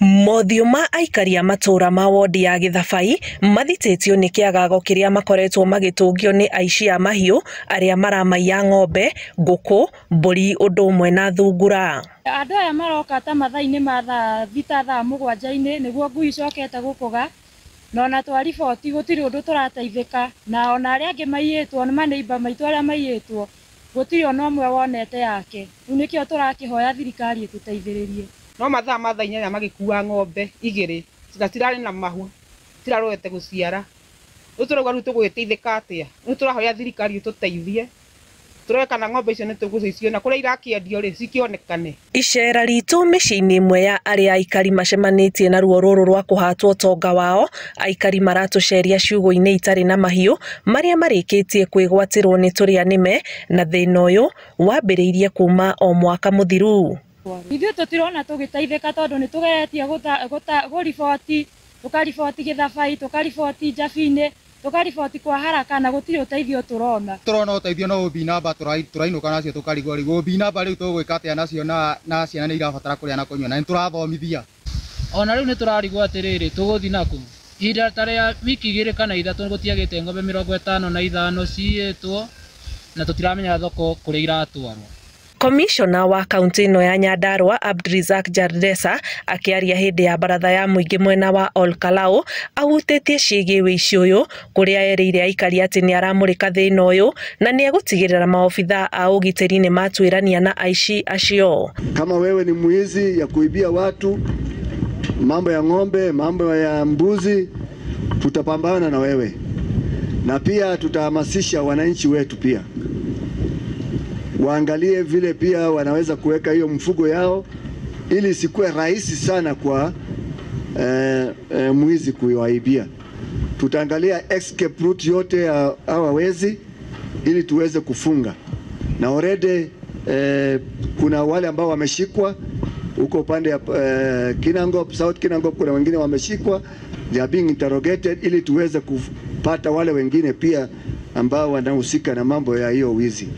mothiũ ma aikari a matũra ma wondi ya gĩthabai mathitĩtio nĩ kĩagago kiria makoretwo magitungio ni aici a mahiũ aria maramaiya ng'ombe ngũkũ mbũri undu ũmwe na thungura andũ aya maroka ta mathaini ma tha thita thaa mũgwanja-inĩ nĩguo ngui icokete gũkũga na ona twariboti gutiri undu tũrateithĩka na ona aria angĩ maiyĩtwo ni maneiba maitu aria maiyĩtwo gutiri ona ũmwe wonete yake rĩu nĩkĩo tũrakĩhoya thirikari ĩtũteithĩrĩrie no mathaa mathaa inyanya magikua ng'ombe igiri na cirarĩ na mahua ciraroete gũciara rĩu tũrauga rĩu tũgwĩteithĩka atĩa rĩu tũrahoya thirikari tũteithie tũrekana ng'ombe icio nĩ tũgũcicio na kũrĩa irakĩendio rĩ cikĩonekane icera ritũ mĩciĩ-inĩ ĩmwe ya arĩa aikari macemanĩtie na ruo rũrũ rwa kũhatwo ũtonga wao aikari maratũceria ciugũ-inĩ itari na mahiũ marĩa marĩkĩtie kwĩgwatĩrwo nĩ tũrĩa nĩme na thĩna ũyũ wambĩrĩirie kuma o mwaka mũthiru twarwo ithuĩ tũtirona tũgĩteithĩka tondũ nĩ tũgeretie kũriboti tũkariboti gĩthabai tũkariboti njabi-inĩ tũkariboti kwa haraka na gũtirĩ ũteithio tũrona tũrona ũteithio no ũmbi namba tũrainũka nacio tũkarigwo rĩu ũmbi namba rĩu tũgwĩka atĩa nacio na ciana nĩ irabatara kũrĩa na kũnyua na nĩ tũrathomithia ona rĩu nĩ tũrarigwo atĩrĩrĩ tũgũthiĩ nakũ ihinda ta rĩa wiki igĩrĩ kana ithatũ gũtiagĩte ng'ombe mĩrongo tano na ithano ciyĩtwo na tũtiramenya thoko kũrĩa iratwarwo Komishona wa kaunti ĩno ya Nyandarua Abdrizak Jardesa akĩaria hĩndĩ ya baratha ya mũingĩ mwena wa Ol Kalou ahutĩtie ciĩgiĩ ũici ũyũ kũrĩa erĩire aikari atĩ nĩ aramũrĩka thĩna ũyũ na nĩ egũtigĩrĩra maobitha a ũgitĩri nĩ matuĩrania na aici acio. Kama wewe ni mwizi ya kuibia watu, mambo ya ng'ombe, mambo ya mbuzi, tutapambana na wewe na pia tutahamasisha wananchi wetu pia waangalie vile pia wanaweza kuweka hiyo mfugo yao ili isikuwe rahisi sana kwa eh, eh, mwizi kuiwaibia. Tutaangalia escape route yote ya hawa wezi ili tuweze kufunga na already eh, kuna wale ambao wameshikwa huko upande ya eh, Kinangop, South Kinangop, kuna wengine wameshikwa, they are being interrogated ili tuweze kupata wale wengine pia ambao wanahusika na mambo ya hiyo wizi.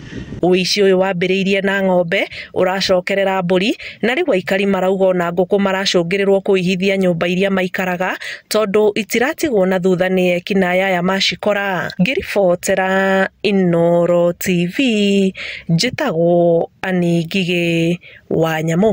Uici uyu wambiriirie na ng'ombe uracokerera mburi na riu aikari marauga ona nguku ihithia kuihithia nyumba iria maikaraga tondu itiratigwo na thutha nĩ ekinaya aya macikora ngĩribotera Inoro TV njĩtagwo Ani Ngigĩ wa nyamũ